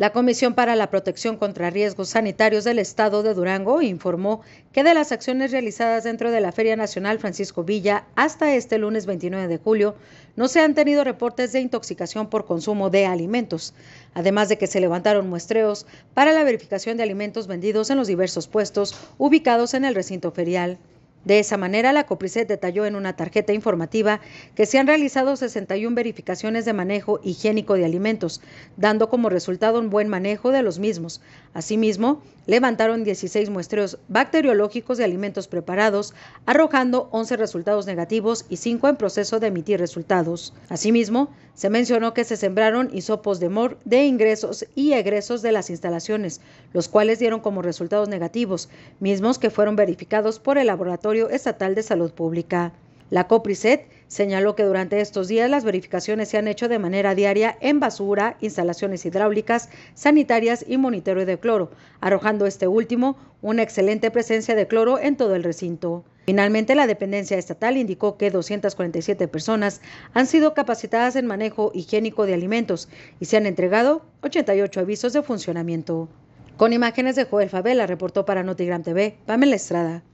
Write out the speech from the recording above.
La Comisión para la Protección contra Riesgos Sanitarios del Estado de Durango informó que de las acciones realizadas dentro de la Feria Nacional Francisco Villa hasta este lunes 29 de julio, no se han tenido reportes de intoxicación por consumo de alimentos, además de que se levantaron muestreos para la verificación de alimentos vendidos en los diversos puestos ubicados en el recinto ferial. De esa manera, la COPRISET detalló en una tarjeta informativa que se han realizado 61 verificaciones de manejo higiénico de alimentos, dando como resultado un buen manejo de los mismos. Asimismo, levantaron 16 muestreos bacteriológicos de alimentos preparados, arrojando 11 resultados negativos y 5 en proceso de emitir resultados. Asimismo, se mencionó que se sembraron hisopos de mor de ingresos y egresos de las instalaciones, los cuales dieron como resultados negativos, mismos que fueron verificados por el laboratorio Estatal de Salud Pública. La COPRISET señaló que durante estos días las verificaciones se han hecho de manera diaria en basura, instalaciones hidráulicas, sanitarias y monitoreo de cloro, arrojando este último una excelente presencia de cloro en todo el recinto. Finalmente, la dependencia estatal indicó que 247 personas han sido capacitadas en manejo higiénico de alimentos y se han entregado 88 avisos de funcionamiento. Con imágenes de Joel Favela, reportó para Notigram TV, Pamela Estrada.